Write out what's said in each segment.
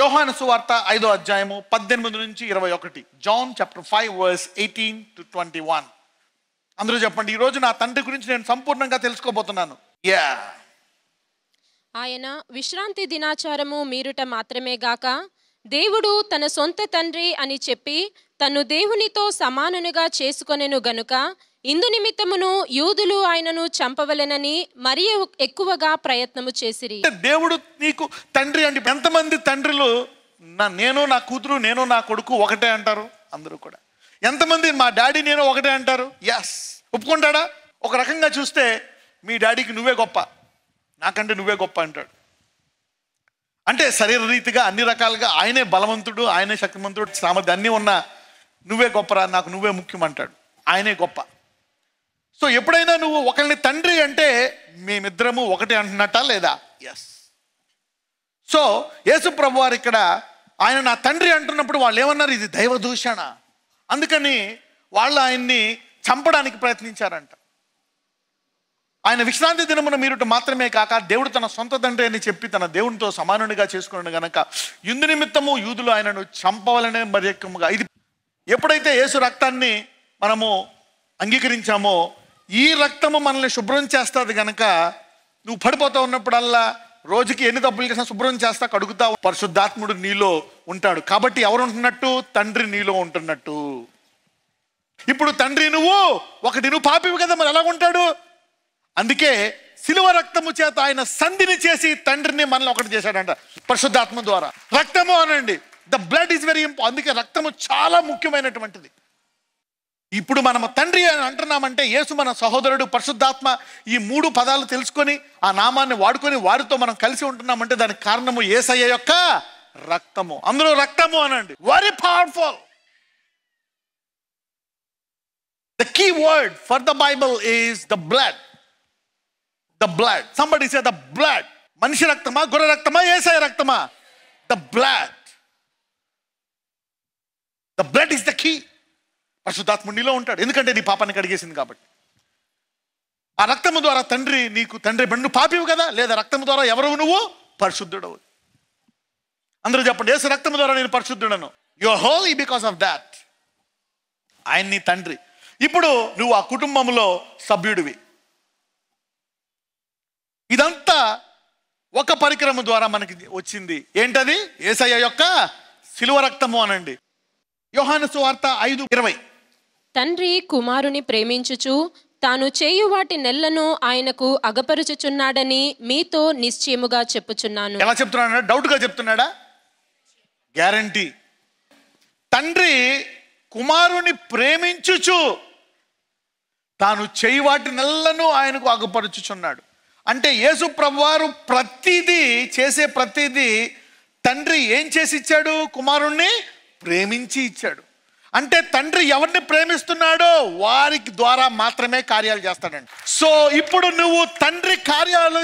యోహాను సువార్త ఐదో అధ్యాయము పద్దెనిమిది నుంచి ఇరవై ఒకటి John chapter five verse eighteen to twenty one అందరూ చెప్పండి ఈ రోజు నా తండ్రి గురించి నేను సంపూర్ణంగా తెలుసుకోబోతున్నాను యా ఆయన విశ్రాంతి దినాచారము మీరుట మాత్రమే గాక దేవుడు తన సొంత తండ్రి అని చెప్పి తను దేవునితో సమానునిగా చేసుకొనెను గనుక ఇందు నిమిత్తమును యూదులు ఆయనను చంపవలెనని మరీ ఎక్కువగా ప్రయత్నము చేసిరి దేవుడు నీకు తండ్రి అంటే ఎంతమంది తండ్రులు నా నేను నా కూతురు నేను నా కొడుకు ఒకటే అంటారు అందరూ కూడా ఎంతమంది మా డాడీ నేను ఒకటే అంటారు యాస్ ఒప్పుకుంటాడా ఒక రకంగా చూస్తే మీ డాడీకి నువ్వే గొప్ప నాకంటే నువ్వే గొప్ప అంటాడు అంటే శరీర రీతిగా అన్ని రకాలుగా ఆయనే బలవంతుడు ఆయనే శక్తివంతుడు సామర్థ్యం అన్నీ ఉన్నా నువ్వే గొప్పరా నాకు నువ్వే ముఖ్యం అంటాడు ఆయనే గొప్ప సో ఎప్పుడైనా నువ్వు ఒకరిని తండ్రి అంటే మేమిద్దరము ఒకటి అంటున్నట్టా లేదా ఎస్ సో యేసు ప్రభు వారు ఇక్కడ ఆయన నా తండ్రి అంటున్నప్పుడు వాళ్ళు ఏమన్నారు ఇది దైవ దూషణ అందుకని వాళ్ళు ఆయన్ని చంపడానికి ప్రయత్నించారంట ఆయన విశ్రాంతి దినమున మీరు మాత్రమే కాక దేవుడు తన సొంత తండ్రి అని చెప్పి తన దేవునితో సమానునిగా చేసుకున్నాడు గనక ఇందు నిమిత్తము యూదులు ఆయనను చంపవలనే మరి ఇది ఎప్పుడైతే యేసు రక్తాన్ని మనము అంగీకరించామో ఈ రక్తము మనల్ని శుభ్రం చేస్తుంది కనుక నువ్వు పడిపోతా ఉన్నప్పుడల్లా రోజుకి ఎన్ని డబ్బులు చేసినా శుభ్రం చేస్తా కడుగుతా పరిశుద్ధాత్ముడు నీలో ఉంటాడు కాబట్టి ఎవరు ఉంటున్నట్టు తండ్రి నీలో ఉంటున్నట్టు ఇప్పుడు తండ్రి నువ్వు ఒకటి నువ్వు పాపివి కదా మరి ఎలా ఉంటాడు అందుకే శిలువ రక్తము చేత ఆయన సంధిని చేసి తండ్రిని మనల్ని ఒకటి చేశాడంట పరిశుద్ధాత్మ ద్వారా రక్తము అనండి the blood is very important అందుకే రక్తము చాలా ముఖ్యమైనటువంటిది ఇప్పుడు మనము తండ్రి అని అంటున్నామంటే యేసు మన సహోదరుడు పరిశుద్ధాత్మ ఈ మూడు పదాలు తెలుసుకొని ఆ నామాన్ని వాడుకొని వారితో మనం కలిసి ఉంటున్నామంటే దానికి కారణము ఏసయ్య యొక్క రక్తము అందులో రక్తము అనండి very powerful the key word for the Bible is the blood the blood somebody the blood మనిషి రక్తమా గుర్ర రక్తమా ఏసఐ రక్తమా the blood the blood is the key పరిశుద్ధాత్ముడు నీలో ఉంటాడు ఎందుకంటే నీ పాపాన్ని కడిగేసింది కాబట్టి ఆ రక్తము ద్వారా తండ్రి నీకు తండ్రి బండు పాపివు కదా లేదా రక్తము ద్వారా ఎవరు నువ్వు పరిశుద్ధుడవు అందరూ చెప్పండి ఏసు రక్తము ద్వారా నేను పరిశుద్ధుడను హో హోలీ బికాస్ ఆఫ్ దాట్ ఆయన నీ తండ్రి ఇప్పుడు నువ్వు ఆ కుటుంబంలో సభ్యుడివి ఇదంతా ఒక పరికరము ద్వారా మనకి వచ్చింది ఏంటది ఏసయ్య యొక్క సిలువ రక్తము అనండి యోహాను సువార్త ఐదు ఇరవై తండ్రి కుమారుని ప్రేమించుచు తాను చేయు వాటి నెలలను ఆయనకు అగపరుచుచున్నాడని మీతో నిశ్చయముగా చెప్పుచున్నాను ఎలా చెప్తున్నాడు డౌట్గా చెప్తున్నాడా గ్యారంటీ తండ్రి కుమారుని ప్రేమించుచు తాను చేయి వాటి నెలను ఆయనకు అగపరుచుచున్నాడు అంటే యేసు ప్రభువారు ప్రతిదీ చేసే ప్రతిదీ తండ్రి ఏం చేసి ఇచ్చాడు కుమారుణ్ణి ప్రేమించి ఇచ్చాడు అంటే తండ్రి ఎవరిని ప్రేమిస్తున్నాడో వారికి ద్వారా మాత్రమే కార్యాలు చేస్తాడండి సో ఇప్పుడు నువ్వు తండ్రి కార్యాలు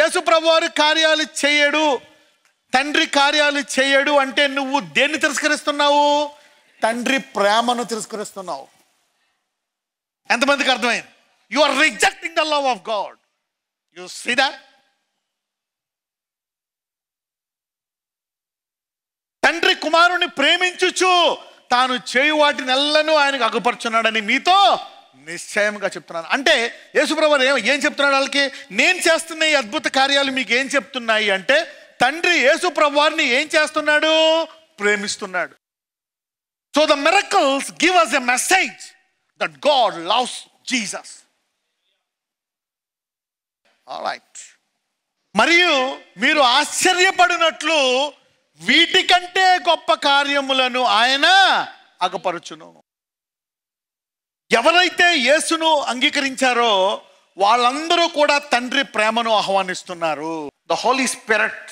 యేసుప్రభు వారి కార్యాలు చేయడు తండ్రి కార్యాలు చేయడు అంటే నువ్వు దేన్ని తిరస్కరిస్తున్నావు తండ్రి ప్రేమను తిరస్కరిస్తున్నావు ఎంతమందికి అర్థమైంది you are rejecting the love of God you సీదా తండ్రి కుమారుని ప్రేమించుచు తాను చేయు వాటి ఎల్లను ఆయనకు అగుపరుచున్నాడని మీతో నిశ్చయంగా చెప్తున్నాను అంటే యేసుప్రభు ఏం ఏం చెప్తున్నాడు వాళ్ళకి నేను చేస్తున్న ఈ అద్భుత కార్యాలు మీకు ఏం చెప్తున్నాయి అంటే తండ్రి యేసు ఏం చేస్తున్నాడు ప్రేమిస్తున్నాడు so the miracles give us a message that God loves Jesus right మరియు మీరు ఆశ్చర్యపడినట్లు వీటికంటే గొప్ప కార్యములను ఆయన అగపరచును ఎవరైతే యేసును అంగీకరించారో వాళ్ళందరూ కూడా తండ్రి ప్రేమను ఆహ్వానిస్తున్నారు the Holy Spirit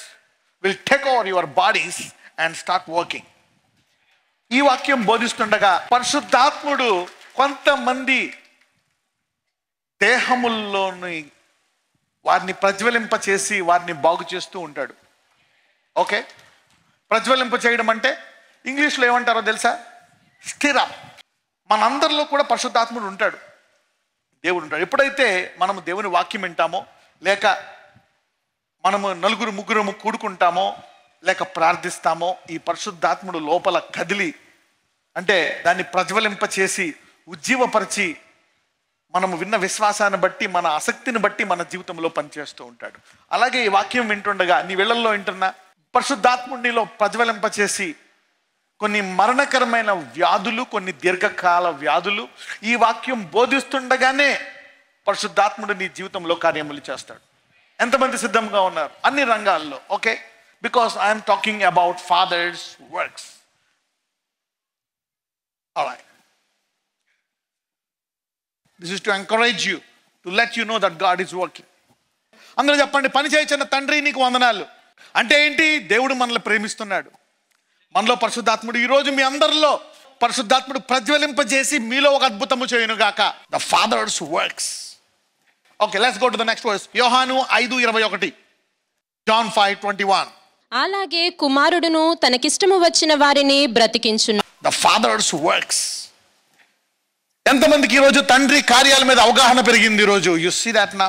will take over your bodies and start working ఈ వాక్యం బోధిస్తుండగా పరిశుద్ధాత్ముడు కొంతమంది దేహముల్లోని వారిని ప్రజ్వలింపచేసి వారిని బాగు చేస్తూ ఉంటాడు ఓకే ప్రజ్వలింప చేయడం అంటే ఇంగ్లీష్లో ఏమంటారో తెలుసా స్థిర మనందరిలో కూడా పరిశుద్ధాత్ముడు ఉంటాడు దేవుడు ఉంటాడు ఎప్పుడైతే మనము దేవుని వాక్యం వింటామో లేక మనము నలుగురు ముగ్గురు కూడుకుంటామో లేక ప్రార్థిస్తామో ఈ పరిశుద్ధాత్ముడు లోపల కదిలి అంటే దాన్ని ప్రజ్వలింప చేసి ఉజ్జీవపరిచి మనము విన్న విశ్వాసాన్ని బట్టి మన ఆసక్తిని బట్టి మన జీవితంలో పనిచేస్తూ ఉంటాడు అలాగే ఈ వాక్యం వింటుండగా నీ వెళ్ళల్లో వింటున్నా పరిశుద్ధాత్ముడిలో ప్రజ్వలింపచేసి కొన్ని మరణకరమైన వ్యాధులు కొన్ని దీర్ఘకాల వ్యాధులు ఈ వాక్యం బోధిస్తుండగానే పరిశుద్ధాత్ముడు నీ జీవితంలో కార్యములు చేస్తాడు ఎంతమంది సిద్ధంగా ఉన్నారు అన్ని రంగాల్లో okay because I'm talking about father's works this is to encourage you to let you know that God is working అందులో చెప్పండి పని చేయించిన తండ్రి నీకు వందనాలు అంటే ఏంటి దేవుడు మనల్ని ప్రేమిస్తున్నాడు మనలో పరిశుద్ధాత్ముడు ఈరోజు మీ అందరిలో పరిశుద్ధాత్ముడు ప్రజ్వలింపజేసి మీలో ఒక అద్భుతము చేయనుగాక the father's works okay let's go to the next verse Yohanu ఐదు ఇరవై ఒకటి జాన్ ఫైవ్ ట్వంటీ వన్ అలాగే కుమారుడును తనకిష్టము వచ్చిన వారిని బ్రతికించు ద ఫాదర్స్ వర్క్స్ ఎంతమందికి ఈరోజు తండ్రి కార్యాల మీద అవగాహన పెరిగింది ఈరోజు యు సీ దాట్ నా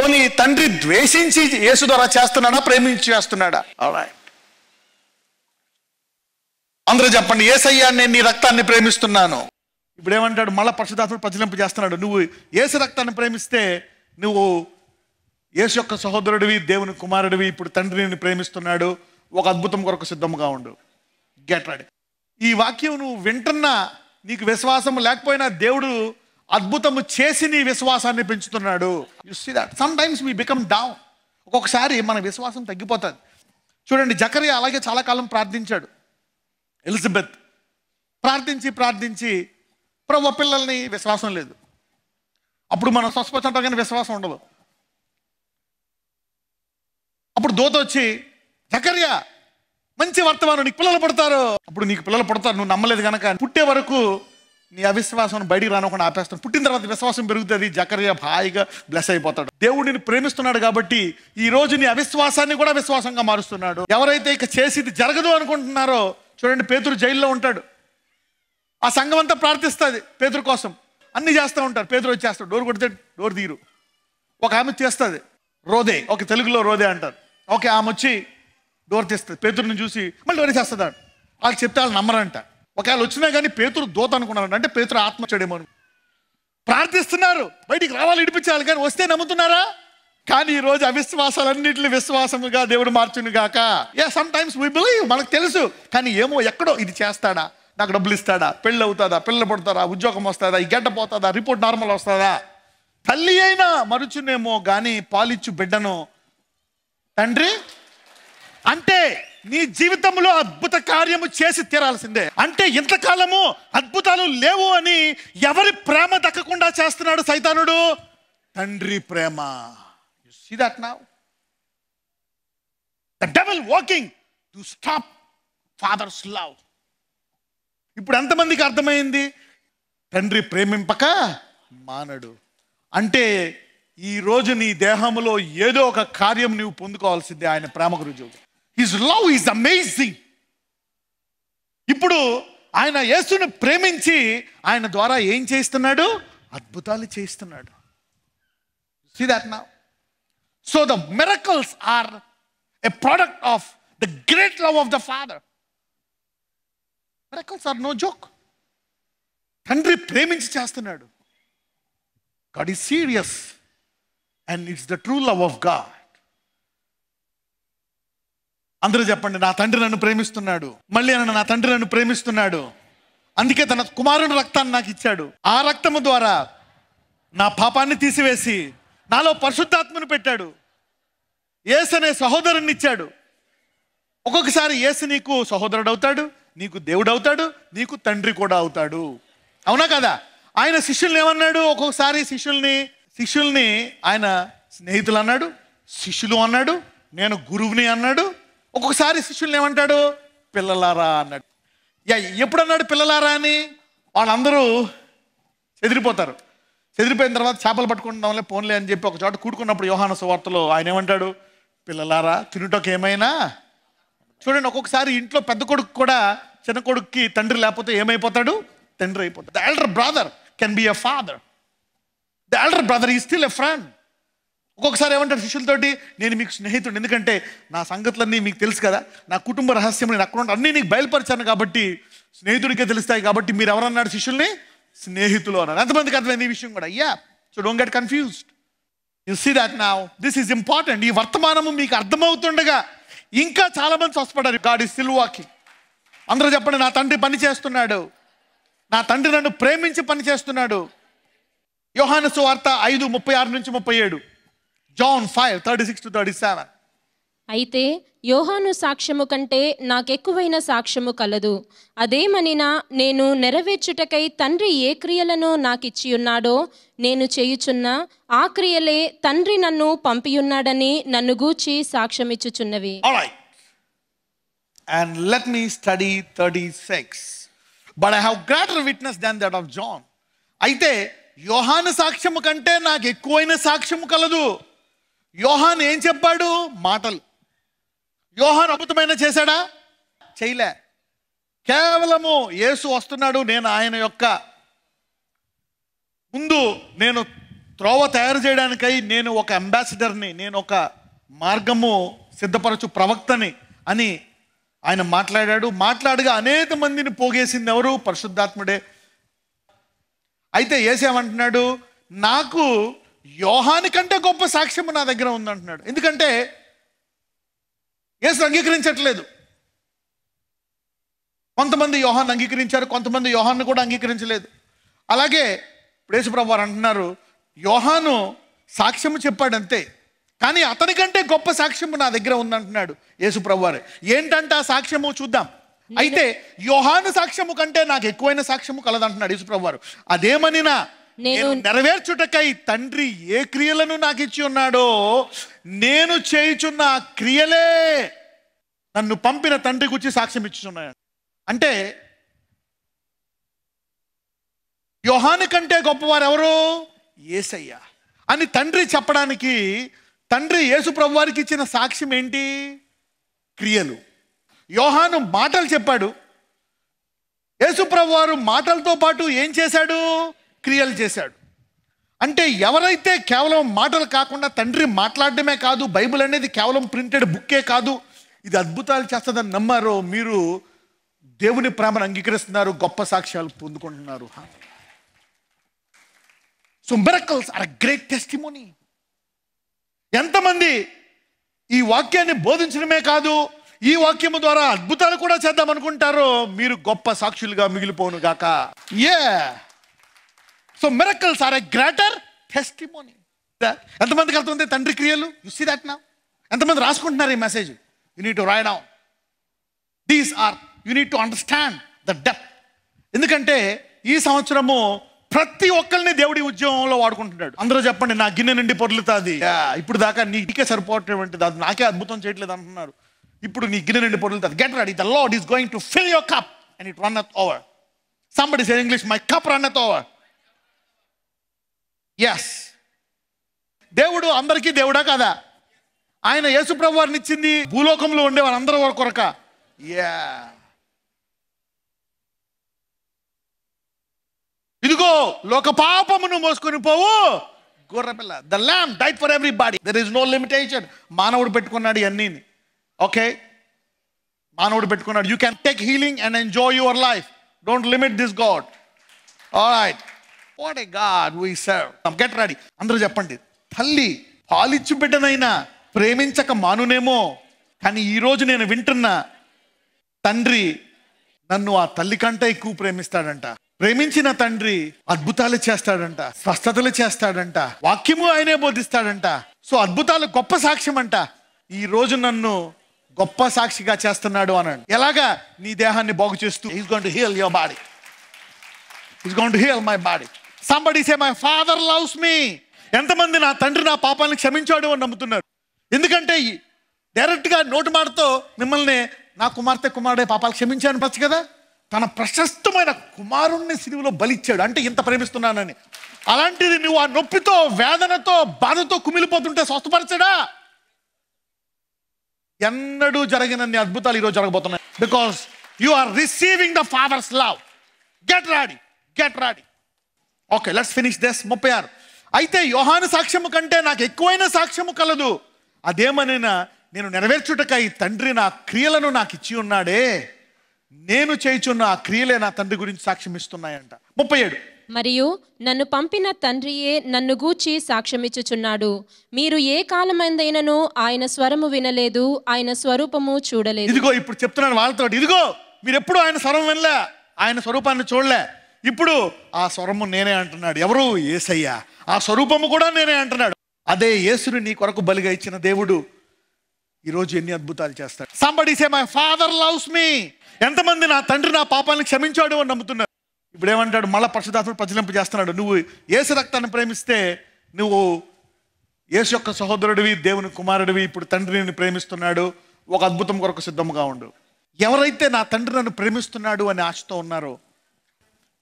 పోనీ తండ్రి ద్వేషించి యేసు ద్వారా చేస్తున్నాడా ప్రేమించి చేస్తున్నాడా అందరూ చెప్పండి ఏసయ్యా నేను నీ రక్తాన్ని ప్రేమిస్తున్నాను ఇప్పుడు ఏమంటాడు మళ్ళా పరశుదాత్ముడు ప్రజలింపు చేస్తున్నాడు నువ్వు ఏసు రక్తాన్ని ప్రేమిస్తే నువ్వు యేసు యొక్క సహోదరుడివి దేవుని కుమారుడివి ఇప్పుడు తండ్రిని ప్రేమిస్తున్నాడు ఒక అద్భుతం కొరకు సిద్ధంగా ఉండు గెట్ రెడీ ఈ వాక్యం నువ్వు వింటున్నా నీకు విశ్వాసం లేకపోయినా దేవుడు అద్భుతము చేసి నీ విశ్వాసాన్ని పెంచుతున్నాడు you see sometimes we become down ఒక్కొక్కసారి మన విశ్వాసం తగ్గిపోతుంది చూడండి జకరియా అలాగే చాలా కాలం ప్రార్థించాడు ఎలిజబెత్ ప్రార్థించి ప్రార్థించి ప్రభు పిల్లల్ని విశ్వాసం లేదు అప్పుడు మనం స్వస్పచ్చంటాం కానీ విశ్వాసం ఉండదు అప్పుడు దోత వచ్చి జకర్యా మంచి వర్తమానం నీకు పిల్లలు పడతారు అప్పుడు నీకు పిల్లలు పడతారు నువ్వు నమ్మలేదు కనుక పుట్టే వరకు నీ అవిశ్వాసం బయటికి రానకుండా ఆపేస్తాడు పుట్టిన తర్వాత విశ్వాసం పెరుగుతుంది జకర్య హాయిగా బ్లెస్ అయిపోతాడు దేవుడు ప్రేమిస్తున్నాడు కాబట్టి ఈ రోజు నీ అవిశ్వాసాన్ని కూడా విశ్వాసంగా మారుస్తున్నాడు ఎవరైతే ఇక చేసేది జరగదు అనుకుంటున్నారో చూడండి పేతురు జైల్లో ఉంటాడు ఆ సంఘం అంతా ప్రార్థిస్తుంది పేతురు కోసం అన్ని చేస్తూ ఉంటారు పేతురు వచ్చేస్తాడు డోర్ కొడితే డోర్ తీరు ఒక ఆమె చేస్తుంది రోదే ఒక తెలుగులో రోదే అంటారు ఓకే ఆమె వచ్చి డోర్ తీస్తుంది పేతురుని చూసి మళ్ళీ డోర్ చేస్తుంది వాళ్ళు చెప్తే వాళ్ళు నమ్మరంట ఒకవేళ వచ్చినా కానీ పేతురు దూత అనుకున్నారు అంటే పేతురు ఆత్మ చెడేమో ప్రార్థిస్తున్నారు బయటికి రావాలి ఇడిపించాలి కానీ వస్తే నమ్ముతున్నారా కానీ ఈ రోజు అవిశ్వాసాలన్నింటిని విశ్వాసముగా దేవుడు మార్చును గాక yeah sometimes we believe మనకు తెలుసు కానీ ఏమో ఎక్కడో ఇది చేస్తాడా నాకు డబ్బులు ఇస్తాడా పెళ్ళి అవుతుందా పిల్లలు పడతారా ఉద్యోగం వస్తుందా ఈ గడ్డ పోతుందా రిపోర్ట్ నార్మల్ వస్తుందా తల్లి అయినా మరుచునేమో కానీ పాలిచ్చు బిడ్డను తండ్రి అంటే నీ జీవితంలో అద్భుత కార్యము చేసి తీరాల్సిందే అంటే ఇంతకాలము అద్భుతాలు లేవు అని ఎవరి ప్రేమ దక్కకుండా చేస్తున్నాడు సైతానుడు తండ్రి ప్రేమ you the walking to stop father's love ఇప్పుడు ఎంతమందికి అర్థమైంది తండ్రి ప్రేమింపక మానడు అంటే ఈరోజు నీ దేహంలో ఏదో ఒక కార్యం నువ్వు పొందుకోవాల్సిందే ఆయన ప్రేమకు రుజువు హిజ్ లవ్ ఈజ్ అమేజింగ్ ఇప్పుడు ఆయన యేసుని ప్రేమించి ఆయన ద్వారా ఏం చేస్తున్నాడు అద్భుతాలు చేస్తున్నాడు సీ దట్ నా so the miracles are a product of the great love of the father miracles are no joke తండ్రి ప్రేమించి చేస్తున్నాడు God is serious and it's the true love of God అందరూ చెప్పండి నా తండ్రి నన్ను ప్రేమిస్తున్నాడు మళ్ళీ అన్న నా తండ్రి నన్ను ప్రేమిస్తున్నాడు అందుకే తన కుమారుని రక్తాన్ని నాకు ఇచ్చాడు ఆ రక్తము ద్వారా నా పాపాన్ని తీసివేసి నాలో పరిశుద్ధాత్మను పెట్టాడు ఏసు అనే సహోదరుని ఇచ్చాడు ఒక్కొక్కసారి ఏసు నీకు సహోదరుడు అవుతాడు నీకు దేవుడు అవుతాడు నీకు తండ్రి కూడా అవుతాడు అవునా కదా ఆయన శిష్యుల్ని ఏమన్నాడు ఒక్కొక్కసారి శిష్యుల్ని శిష్యుల్ని ఆయన స్నేహితులు అన్నాడు శిష్యులు అన్నాడు నేను గురువుని అన్నాడు ఒక్కొక్కసారి శిష్యుల్ని ఏమంటాడు పిల్లలారా అన్నాడు యా ఎప్పుడు అన్నాడు పిల్లలారా అని వాళ్ళందరూ చెదిరిపోతారు చెదిరిపోయిన తర్వాత చేపలు పట్టుకుంటాంలే పోన్లే అని చెప్పి ఒక చోట కూడుకున్నప్పుడు యోహాన సువార్తలో ఆయన ఏమంటాడు పిల్లలారా తినుటకు ఏమైనా చూడండి ఒక్కొక్కసారి ఇంట్లో పెద్ద కొడుకు కూడా చిన్న కొడుక్కి తండ్రి లేకపోతే ఏమైపోతాడు తండ్రి అయిపోతాడు the elder brother can be a father the elder brother ఈ స్టిల్ ఎ ఫ్రెండ్ ఒక్కొక్కసారి ఏమంటారు శిష్యులతోటి నేను మీకు స్నేహితుడు ఎందుకంటే నా సంగతులన్నీ మీకు తెలుసు కదా నా కుటుంబ రహస్యం నేను అక్కడ అన్నీ నీకు బయలుపరిచాను కాబట్టి స్నేహితుడికే తెలుస్తాయి కాబట్టి మీరు ఎవరన్నాడు శిష్యుల్ని స్నేహితులు అన్నారు ఎంతమందికి అర్థమైంది ఈ విషయం కూడా yeah so don't get confused you see that నా దిస్ ఈజ్ ఇంపార్టెంట్ ఈ వర్తమానము మీకు అర్థమవుతుండగా ఇంకా చాలా స్వస్థపడారు గాడ్ ఈ సిల్వాకి అందరూ చెప్పండి నా తండ్రి పని చేస్తున్నాడు నా తండ్రి నన్ను ప్రేమించి పని చేస్తున్నాడు యోహాను సువార్త ఐదు ముప్పై ఆరు నుంచి ముప్పై ఏడు John five thirty six to thirty seven అయితే యోహాను సాక్ష్యము కంటే నాకెక్కువైన సాక్ష్యము కలదు అదేమనినా నేను నెరవేర్చుటకై తండ్రి ఏ క్రియలను నాకిచ్చి ఉన్నాడో నేను చేయుచున్న ఆ క్రియలే తండ్రి నన్ను పంపియున్నాడని నన్ను గూర్చి సాక్ష్యమిచ్చుచున్నవి and let me study thirty six but I greater witness that of John అయితే యోహాను సాక్ష్యము కంటే నాకు ఎక్కువైన సాక్ష్యము కలదు యోహాన్ ఏం చెప్పాడు మాటలు యోహాన్ అద్భుతమైన చేశాడా చేయలే కేవలము యేసు వస్తున్నాడు నేను ఆయన యొక్క ముందు నేను త్రోవ తయారు చేయడానికై నేను ఒక అంబాసిడర్ని నేను ఒక మార్గము సిద్ధపరచు ప్రవక్తని అని ఆయన మాట్లాడాడు మాట్లాడగా అనేక మందిని పోగేసింది ఎవరు పరిశుద్ధాత్ముడే అయితే ఏసేమంటున్నాడు నాకు యోహాని కంటే గొప్ప సాక్ష్యం నా దగ్గర ఉందంటున్నాడు ఎందుకంటే ఏసు అంగీకరించట్లేదు కొంతమంది యోహాన్ని అంగీకరించారు కొంతమంది యోహాన్ని కూడా అంగీకరించలేదు అలాగే ప్రేసుప్రభు వారు అంటున్నారు యోహాను సాక్ష్యము చెప్పాడంతే కానీ అతనికంటే గొప్ప సాక్ష్యము నా దగ్గర ఉందంటున్నాడు యేసుప్రభు వారు ఏంటంటే ఆ సాక్ష్యము చూద్దాం అయితే యోహాను సాక్ష్యము కంటే నాకు ఎక్కువైన సాక్ష్యము కలదంటున్నాడు యేసుప్రభు వారు అదేమనినా నేను నెరవేర్చుటకై తండ్రి ఏ క్రియలను నాకు ఇచ్చి ఉన్నాడో నేను చేయుచున్న ఆ క్రియలే నన్ను పంపిన తండ్రి గురించి సాక్ష్యం ఇచ్చుచున్నాడు అంటే యోహాని కంటే గొప్పవారు ఎవరు ఏసయ్య అని తండ్రి చెప్పడానికి తండ్రి యేసు ప్రభు వారికి ఇచ్చిన సాక్ష్యం ఏంటి క్రియలు యోహాను మాటలు చెప్పాడు యేసు ప్రభు వారు మాటలతో పాటు ఏం చేశాడు క్రియలు చేశాడు అంటే ఎవరైతే కేవలం మాటలు కాకుండా తండ్రి మాట్లాడడమే కాదు బైబిల్ అనేది కేవలం ప్రింటెడ్ బుక్కే కాదు ఇది అద్భుతాలు చేస్తుందని నమ్మారో మీరు దేవుని ప్రేమను అంగీకరిస్తున్నారు గొప్ప సాక్ష్యాలు పొందుకుంటున్నారు so miracles are great testimony ఎంతమంది ఈ వాక్యాన్ని బోధించడమే కాదు ఈ వాక్యము ద్వారా అద్భుతాలు కూడా చేద్దాం అనుకుంటారో మీరు గొప్ప సాక్షులుగా మిగిలిపోను గాక ఏ so miracles are a greater testimony ఎంతమందికి అర్థం తండ్రి క్రియలు యు సీ దట్ నా ఎంతమంది రాసుకుంటున్నారు ఈ message you need to write these are you need to understand the depth ఎందుకంటే ఈ సంవత్సరము ప్రతి ఒక్కరిని దేవుడి ఉద్యోగంలో వాడుకుంటున్నాడు అందరూ చెప్పండి నా గిన్నె నుండి పొర్లుతుంది ఇప్పుడు దాకా నీకే సరిపోవటటువంటిది అది నాకే అద్భుతం చేయట్లేదు అంటున్నారు ఇప్పుడు నీ గిన్నె నుండి పొర్లుతుంది get ready the Lord is going to fill your cup and it runneth over somebody is English my cup runneth over yes దేవుడు అందరికీ దేవుడా కదా ఆయన యేసు వారిని ఇచ్చింది భూలోకంలో ఉండే వాళ్ళందరూ కొరక యా ఇదిగో లోక పాపమును మోసుకొని పోవు గొర్రెపిల్ల the lamb died for everybody there is no limitation మానవుడు పెట్టుకున్నాడు ఇవన్నీ ఓకే మానవుడు పెట్టుకున్నాడు you can take healing and enjoy your life don't limit this God all right what a God we serve get ready అందరూ చెప్పండి తల్లి పాలిచ్చు బిడ్డనైనా ప్రేమించక మానునేమో కానీ ఈరోజు నేను వింటున్నా తండ్రి నన్ను ఆ తల్లి కంటే ఎక్కువ ప్రేమిస్తాడంట ప్రేమించిన తండ్రి అద్భుతాలు చేస్తాడంట స్వస్థతలు చేస్తాడంట వాక్యము ఆయనే బోధిస్తాడంట సో అద్భుతాలు గొప్ప సాక్ష్యం అంట ఈ రోజు నన్ను గొప్ప సాక్షిగా చేస్తున్నాడు అనండి ఎలాగా నీ దేహాన్ని బాగు చేస్తూ is gonna heal your body is gonna heal my body somebody say my father loves me ఎంతమంది నా తండ్రి నా పాపాలను క్షమించాడు అని నమ్ముతున్నారు ఎందుకంటే డైరెక్ట్గా నోటు మాటతో మిమ్మల్ని నా కుమార్తె కుమారుడే పాపాలు క్షమించాను అనపచ్చు కదా తన ప్రశస్తమైన కుమారుణ్ణి సినిమాలో బలిచ్చాడు అంటే ఇంత ప్రేమిస్తున్నానని అలాంటిది నువ్వు ఆ నొప్పితో వేదనతో బాధతో కుమిలిపోతుంటే స్వస్థపరచడా ఎన్నడూ జరిగినన్ని అద్భుతాలు ఈరోజు జరగబోతున్నాయి because you are receiving the father's love get ready get ready okay let's finish this ముప్పై ఆరు అయితే యోహాను సాక్ష్యము కంటే నాకు ఎక్కువైన సాక్ష్యము కలదు అదేమనైనా నేను నెరవేర్చుటకై తండ్రి నా క్రియలను నాకు ఇచ్చి ఉన్నాడే నేను చేయుచున్న ఆ క్రియలే నా తండ్రి గురించి సాక్ష్యం ఇస్తున్నాయంట ముప్పై ఏడు మరియు నన్ను పంపిన తండ్రియే నన్ను గూర్చి సాక్ష్యమిచ్చుచున్నాడు మీరు ఏ కాలమైందైనను ఆయన స్వరము వినలేదు ఆయన స్వరూపము చూడలేదు ఇదిగో ఇప్పుడు చెప్తున్నాను వాళ్ళతో ఇదిగో మీరు ఎప్పుడు ఆయన స్వరం వినలే ఆయన స్వరూపాన్ని చూడలే ఇప్పుడు ఆ స్వరము నేనే అంటున్నాడు ఎవరు ఏసయ్యా ఆ స్వరూపము కూడా నేనే అంటున్నాడు అదే యేసుని నీ కొరకు బలిగా ఇచ్చిన దేవుడు ఈరోజు ఎన్ని అద్భుతాలు చేస్తాడు somebody say my father loves me ఎంతమంది నా తండ్రి నా పాపాలను క్షమించాడు అని నమ్ముతున్నారు ఇప్పుడు ఏమంటాడు మళ్ళా పరిశుధాత్మ ప్రజలింపు చేస్తున్నాడు నువ్వు ఏసు రక్తాన్ని ప్రేమిస్తే నువ్వు యేసు యొక్క సహోదరుడివి దేవుని కుమారుడివి ఇప్పుడు తండ్రిని ప్రేమిస్తున్నాడు ఒక అద్భుతం కొరకు సిద్ధంగా ఉండు ఎవరైతే నా తండ్రి నన్ను ప్రేమిస్తున్నాడు అనే ఆశతో ఉన్నారో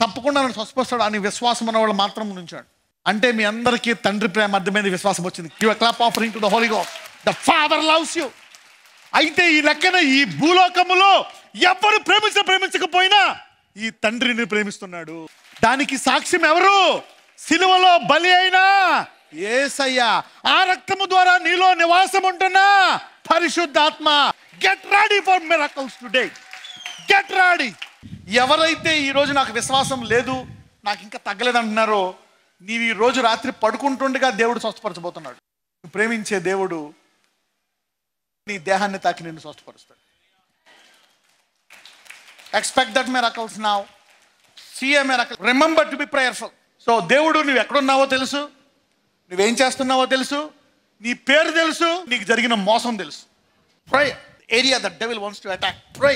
తప్పకుండా నన్ను స్వస్థపరుస్తాడు అని విశ్వాసం ఉన్నవాళ్ళు మాత్రం నుంచాడు అంటే మీ అందరికీ తండ్రి ప్రేమ అర్థమైన విశ్వాసం వచ్చింది give clap offering to the holy go the father loves you అయితే ఈ లెక్కన ఈ భూలోకములో ఎవరు ప్రేమించ ప్రేమించకపోయినా ఈ తండ్రిని ప్రేమిస్తున్నాడు దానికి సాక్ష్యం ఎవరు సిలువలో బలి అయినా ఏసయ్యా ఆ రక్తము ద్వారా నీలో నివాసం ఉంటున్నా పరిశుద్ధాత్మ get ready for miracles today get ready ఎవరైతే ఈరోజు నాకు విశ్వాసం లేదు నాకు ఇంకా తగ్గలేదంటున్నారో నీవు ఈ రోజు రాత్రి పడుకుంటుండగా దేవుడు స్వస్థపరచబోతున్నాడు ప్రేమించే దేవుడు నీ దేహాన్ని తాకి నిన్ను స్వస్థపరుస్తాడు expect that miracles now miracle remember to be prayerful so దేవుడు నువ్వు ఎక్కడున్నావో తెలుసు నువ్వేం చేస్తున్నావో తెలుసు నీ పేరు తెలుసు నీకు జరిగిన మోసం తెలుసు pray area that devil wants to attack pray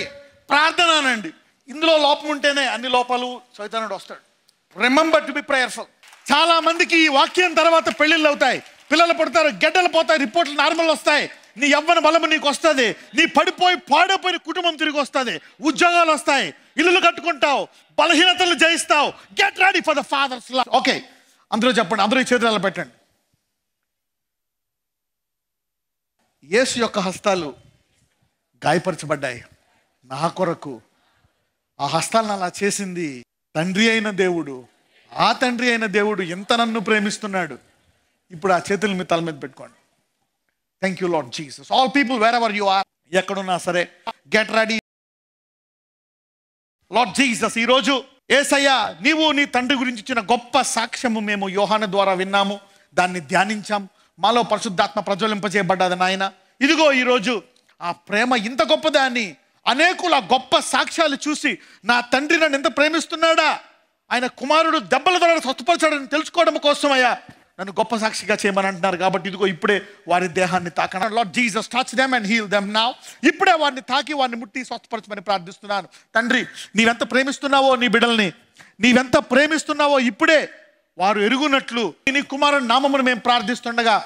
ప్రార్థన అనండి ఇందులో లోపం ఉంటేనే అన్ని లోపాలు చైతన్యుడు వస్తాడు రిమంబర్ టు బి ప్రేయర్ఫుల్ చాలా మందికి ఈ వాక్యం తర్వాత పెళ్ళిళ్ళు అవుతాయి పిల్లలు పడతారు గడ్డలు పోతాయి రిపోర్ట్లు నార్మల్ వస్తాయి నీ ఎవ్వన బలము నీకు వస్తుంది నీ పడిపోయి పాడైపోయిన కుటుంబం తిరిగి వస్తుంది ఉద్యోగాలు వస్తాయి ఇల్లులు కట్టుకుంటావు బలహీనతలు జయిస్తావు get ready for the father's love okay అందరూ చెప్పండి అందరూ చేతులు పెట్టండి యేసు యొక్క హస్తాలు గాయపరచబడ్డాయి నా కొరకు ఆ హస్తాలను అలా చేసింది తండ్రి అయిన దేవుడు ఆ తండ్రి అయిన దేవుడు ఎంత నన్ను ప్రేమిస్తున్నాడు ఇప్పుడు ఆ చేతులు మీ తల మీద పెట్టుకోండి thank you Lord Jesus all people wherever you are ఎక్కడున్నా సరే గెట్ రెడీ లాడ్ జీసస్ ఈరోజు ఏసయ్యా నీవు నీ తండ్రి గురించి ఇచ్చిన గొప్ప సాక్ష్యము మేము యోహాన ద్వారా విన్నాము దాన్ని ధ్యానించాం మాలో పరిశుద్ధాత్మ ప్రజ్వలింపజేయబడ్డాది నాయన ఇదిగో ఈరోజు ఆ ప్రేమ ఇంత గొప్పదాన్ని అనేకుల గొప్ప సాక్ష్యాలు చూసి నా తండ్రి నన్ను ఎంత ప్రేమిస్తున్నాడా ఆయన కుమారుడు దెబ్బల ద్వారా స్వస్థపరచాడని తెలుసుకోవడం కోసమయ్యా నన్ను గొప్ప సాక్షిగా చేయమని అంటున్నారు కాబట్టి ఇదిగో ఇప్పుడే వారి దేహాన్ని తాకన Lord Jesus touch them and heal them నా ఇప్పుడే వారిని తాకి వారిని ముట్టి స్వస్థపరచమని ప్రార్థిస్తున్నాను తండ్రి నీవెంత ప్రేమిస్తున్నావో నీ బిడ్డల్ని నీవెంత ప్రేమిస్తున్నావో ఇప్పుడే వారు ఎరుగునట్లు నీ కుమారుని నామమును మేము ప్రార్థిస్తుండగా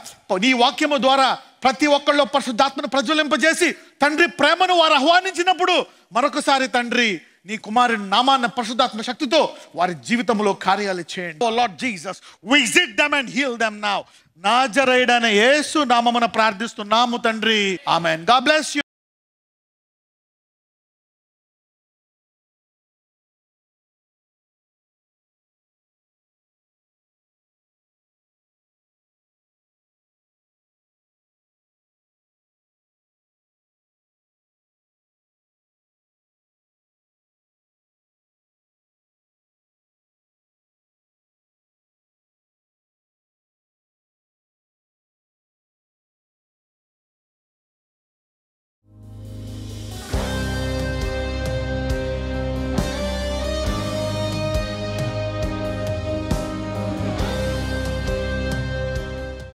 నీ వాక్యము ద్వారా ప్రతి ఒక్కళ్ళు పరిశుద్ధాత్మను ప్రజ్వలింపజేసి తండ్రి ప్రేమను వారు ఆహ్వానించినప్పుడు మరొకసారి తండ్రి నీ కుమారుని నామాన్న పరిశుద్ధాత్మ శక్తితో వారి జీవితంలో కార్యాలు చేయండి oh visit them and heal them Yesu నామమున ప్రార్థిస్తున్నాము తండ్రి ఆమెన్ గా బ్లెస్ యూ